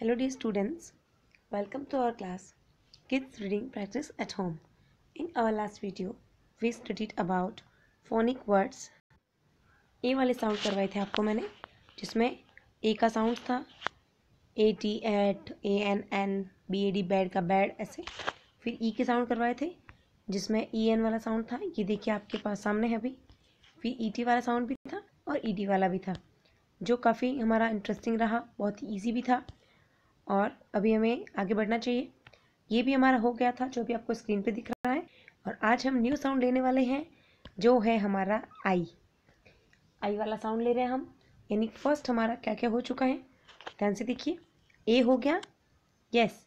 Hello the students welcome to our class kids reading practice at home in our last video we studied about phonic words A वाले sound करवाए थे आपको मैंने जिसमें ए का sound था A T at A N N B A D bad का bad ऐसे फिर ई e के साउंड करवाए थे जिसमें ई e एन वाला साउंड था ये देखिए आपके पास सामने है अभी फिर ई e टी वाला साउंड भी था और ई e डी वाला भी था जो काफ़ी हमारा इंटरेस्टिंग रहा बहुत ही ईजी भी था और अभी हमें आगे बढ़ना चाहिए ये भी हमारा हो गया था जो भी आपको स्क्रीन पे दिख रहा है और आज हम न्यू साउंड लेने वाले हैं जो है हमारा आई आई वाला साउंड ले रहे हैं हम यानी फर्स्ट हमारा क्या क्या हो चुका है ध्यान से देखिए ए हो गया यस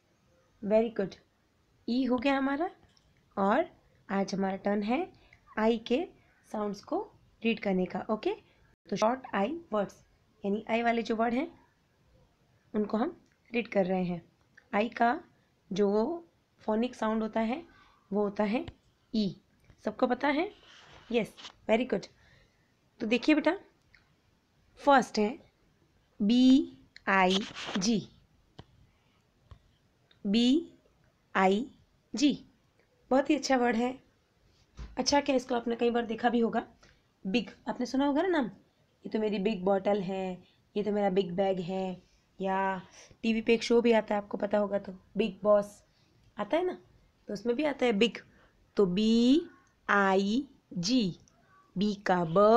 वेरी गुड ई हो गया हमारा और आज हमारा टर्न है आई के साउंड्स को रीड करने का ओके तो शॉर्ट आई वर्ड्स यानी आई वाले जो वर्ड हैं उनको हम रीड कर रहे हैं आई का जो फोनिक साउंड होता है वो होता है ई e। सबको पता है यस वेरी गुड तो देखिए बेटा फर्स्ट है B I G B I जी बहुत ही अच्छा वर्ड है अच्छा क्या इसको आपने कई बार देखा भी होगा बिग आपने सुना होगा ना नाम ये तो मेरी बिग बॉटल है ये तो मेरा बिग बैग है या टीवी पे एक शो भी आता है आपको पता होगा तो बिग बॉस आता है ना तो उसमें भी आता है बिग तो बी आई जी बी का ब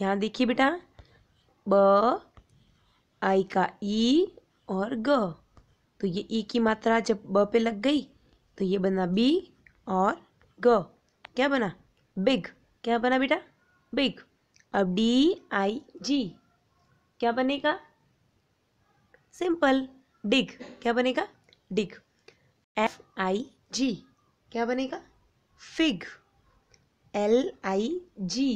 यहाँ देखिए बेटा ब आई का ई e और ग तो ये ई e की मात्रा जब ब पे लग गई तो ये बना बी और ग क्या बना बिग क्या बना बेटा बिग अब डी आई जी क्या बनेगा सिंपल डिग क्या बनेगा डिग एफ आई जी क्या बनेगा फिग एल आई जी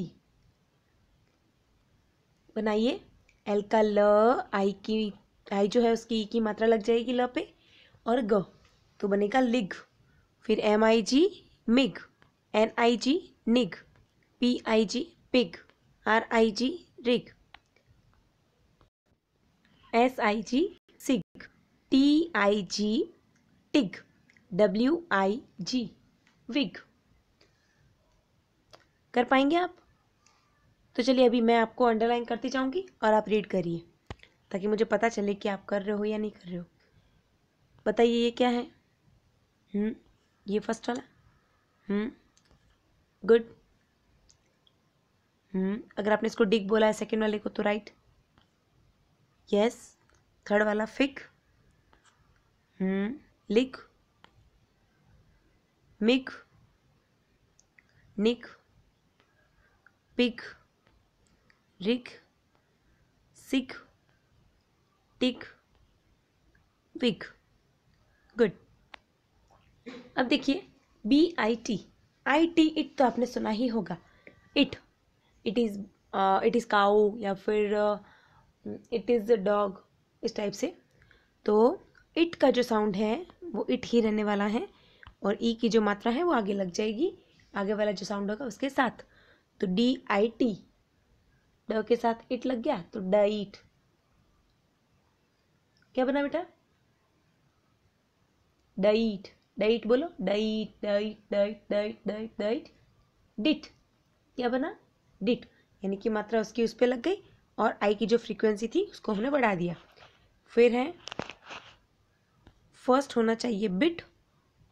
बनाइए एल का ल आई की आई जो है उसकी ई की मात्रा लग जाएगी ल पे और ग तो बनेगा लिग फिर M I G mig N I G nig P I G pig R I G rig S I G sig T I G tig W I G wig कर पाएंगे आप तो चलिए अभी मैं आपको अंडरलाइन करती जाऊंगी और आप रीड करिए ताकि मुझे पता चले कि आप कर रहे हो या नहीं कर रहे हो बताइए ये क्या है हम्म ये फर्स्ट वाला हम्म गुड हम्म अगर आपने इसको डिग बोला है सेकंड वाले को तो राइट यस थर्ड वाला fick lick mick nick pick rick sick tick pick good अब देखिए B I T I T it तो आपने सुना ही होगा it it is it is cow या फिर uh, it is the dog इस टाइप से तो इट का जो साउंड है वो इट ही रहने वाला है और ई की जो मात्रा है वो आगे लग जाएगी आगे वाला जो साउंड होगा उसके साथ तो डी आई टी ड के साथ इट लग गया तो डाइट क्या बना बेटा डाइट डाइट बोलो dite dite dite dite dite dite dit क्या बना डिट यानी कि मात्रा उसकी उस पर लग गई और आई की जो फ्रीक्वेंसी थी उसको हमने बढ़ा दिया फिर है फर्स्ट होना चाहिए बिट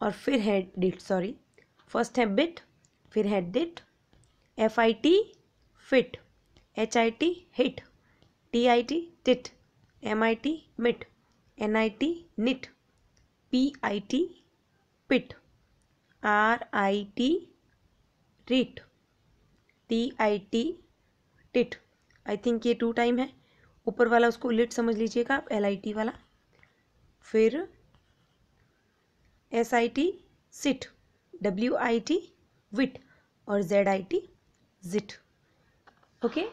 और फिर है डिट सॉरी फर्स्ट है बिट फिर है dit F I T fit H I T hit T I T tit M I T mit N I T nit P I T pit R I T rit T I T tit I think ये two time है ऊपर वाला उसको lit समझ लीजिएगा L I T वाला फिर S I T sit W I T wit और Z I T zit okay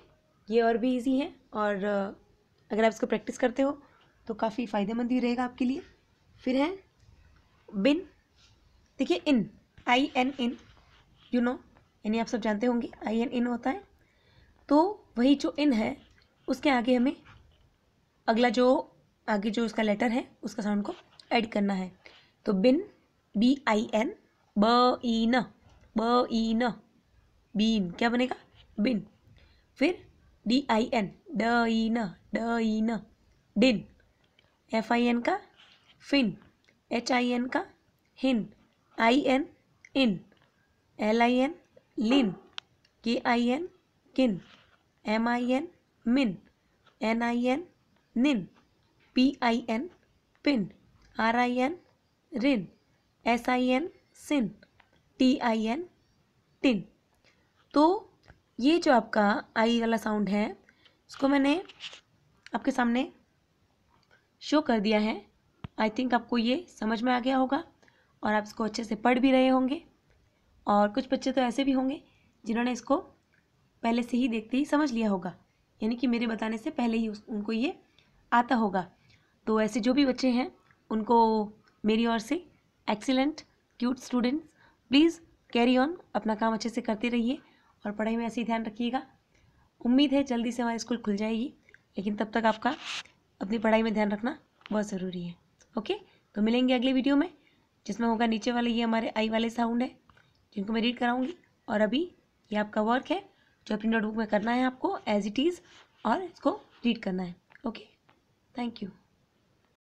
ये और भी इजी है और uh, अगर आप इसको प्रैक्टिस करते हो तो काफ़ी फ़ायदेमंद भी रहेगा आपके लिए फिर है बिन देखिए in I N in you know यानी आप सब जानते होंगे आई एन इन होता है तो वही जो इन है उसके आगे हमें अगला जो आगे जो उसका लेटर है उसका साउंड को ऐड करना है तो बिन बी आई एन ब ई न ब ई न बीन क्या बनेगा बिन फिर डी आई एन ड ई न ड E N din F I N का फिन एच आई एन का hin I N in L I N lin K I N kin M I N min N I N nin P I N pin R I N rin S I N sin T I N tin तो ये जो आपका आई वाला sound है इसको मैंने आपके सामने शो कर दिया है आई थिंक आपको ये समझ में आ गया होगा और आप इसको अच्छे से पढ़ भी रहे होंगे और कुछ बच्चे तो ऐसे भी होंगे जिन्होंने इसको पहले से ही देखते ही समझ लिया होगा यानी कि मेरे बताने से पहले ही उनको ये आता होगा तो ऐसे जो भी बच्चे हैं उनको मेरी ओर से excellent cute students please carry on अपना काम अच्छे से करते रहिए और पढ़ाई में ऐसे ही ध्यान रखिएगा उम्मीद है जल्दी से हमारी स्कूल खुल जाएगी लेकिन तब तक आपका अपनी पढ़ाई में ध्यान रखना बहुत ज़रूरी है ओके तो मिलेंगे अगले वीडियो में जिसमें होगा नीचे वाले ये हमारे आई वाले साउंड है जिनको मैं रीड कराऊंगी और अभी ये आपका वर्क है जो अपनी नोटबुक में करना है आपको एज इट इज़ और इसको रीड करना है ओके थैंक यू